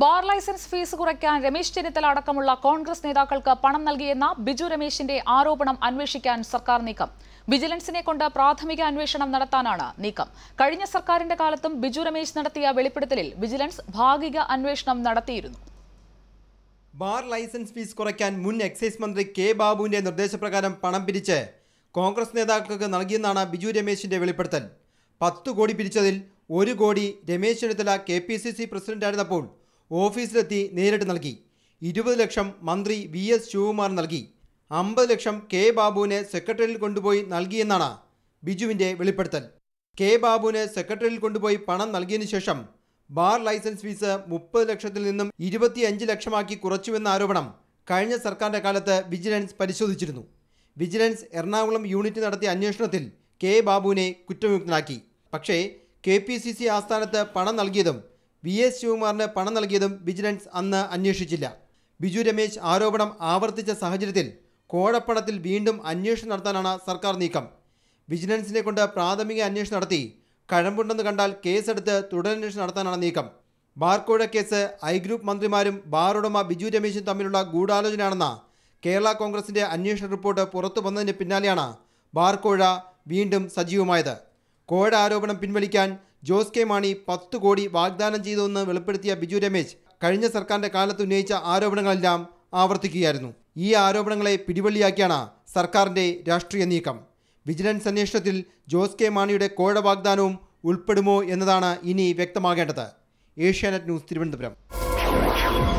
bar licence fees കുറയ്ക്കാൻ രമേശ് ചെന്നിത്തല അടക്കമുള്ള കോൺഗ്രസ് നേതാക്കൾക്ക് പണം നൽകിയെന്ന ബിജു രമേശിന്റെ ആരോപണം അന്വേഷിക്കാൻ സർക്കാർ നീക്കം വിജിലൻസിനെ കൊണ്ട് പ്രാഥമിക അന്വേഷണം നടത്താനാണ് നീക്കം കഴിഞ്ഞ സർക്കാരിന്റെ കാലത്തും ബിജു രമേശ് നടത്തിയ വെളിപ്പെടുത്തലിൽ വിജിലൻസ് ഭാഗിക അന്വേഷണം നടത്തിയിരുന്നു ബാർ ലൈസൻസ് ഫീസ് കുറയ്ക്കാൻ മുൻ എക്സൈസ് മന്ത്രി കെ ബാബുവിന്റെ നിർദ്ദേശപ്രകാരം പണം പിരിച്ച് കോൺഗ്രസ് നേതാക്കൾക്ക് നൽകിയെന്നാണ് ബിജു രമേശിന്റെ വെളിപ്പെടുത്തൽ പത്തു കോടി പിരിച്ചതിൽ ഒരു crore Ramesh Chennithala K P C C പ്രസിഡന്റായിരുന്നപ്പോൾ ഓഫീസിലെത്തി നേരിട്ട് നൽകി ഇരുപത് ലക്ഷം മന്ത്രി വി എസ് ശിവകുമാർ നൽകി അമ്പത് ലക്ഷം കെ ബാബുവിനെ സെക്രട്ടറിയിൽ കൊണ്ടുപോയി നൽകിയെന്നാണ് ബിജുവിൻ്റെ വെളിപ്പെടുത്തൽ കെ ബാബുവിനെ സെക്രട്ടറിയിൽ കൊണ്ടുപോയി പണം നൽകിയതിനു ശേഷം ബാർ ലൈസൻസ് ഫീസ് മുപ്പത് ലക്ഷത്തിൽ നിന്നും ഇരുപത്തിയഞ്ച് ലക്ഷമാക്കി കുറച്ചുവെന്ന ആരോപണം കഴിഞ്ഞ സർക്കാരിൻ്റെ കാലത്ത് വിജിലൻസ് പരിശോധിച്ചിരുന്നു വിജിലൻസ് എറണാകുളം യൂണിറ്റ് നടത്തിയ അന്വേഷണത്തിൽ കെ ബാബുവിനെ കുറ്റവിമുക്തനാക്കി പക്ഷേ കെ പി സി സി ആസ്ഥാനത്ത് പണം നൽകിയതും വി എസ് ശിവകുമാറിന് പണം നൽകിയതും വിജിലൻസ് അന്ന് അന്വേഷിച്ചില്ല ബിജു രമേശ് ആരോപണം ആവർത്തിച്ച സാഹചര്യത്തിൽ കോഴപ്പണത്തിൽ വീണ്ടും അന്വേഷണം നടത്താനാണ് സർക്കാർ നീക്കം വിജിലൻസിനെ കൊണ്ട് പ്രാഥമിക അന്വേഷണം നടത്തി കഴമ്പുണ്ടെന്ന് കണ്ടാൽ കേസെടുത്ത് തുടരന്വേഷണം നടത്താനാണ് നീക്കം ബാർക്കോഴ കേസ് ഐ ഗ്രൂപ്പ് മന്ത്രിമാരും ബാർ ഉടമ ബിജു രമേശും തമ്മിലുള്ള ഗൂഢാലോചനയാണെന്ന കേരള കോൺഗ്രസിന്റെ അന്വേഷണ റിപ്പോർട്ട് പുറത്തു വന്നതിന് പിന്നാലെയാണ് ബാർക്കോഴ വീണ്ടും സജീവമായത് കോഴ ആരോപണം പിൻവലിക്കാൻ ജോസ് കെ മാണി പത്തു കോടി വാഗ്ദാനം ചെയ്തുവെന്ന് വെളിപ്പെടുത്തിയ ബിജു രമേശ് കഴിഞ്ഞ സർക്കാരിന്റെ കാലത്ത് ഉന്നയിച്ച ആരോപണങ്ങളെല്ലാം ആവർത്തിക്കുകയായിരുന്നു ഈ ആരോപണങ്ങളെ പിടിവള്ളിയാക്കിയാണ് സർക്കാരിന്റെ രാഷ്ട്രീയ നീക്കം വിജിലൻസ് അന്വേഷണത്തിൽ ജോസ് കെ മാണിയുടെ കോഴ വാഗ്ദാനവും ഉൾപ്പെടുമോ എന്നതാണ് ഇനി വ്യക്തമാകേണ്ടത് ഏഷ്യാനെറ്റ് ന്യൂസ് തിരുവനന്തപുരം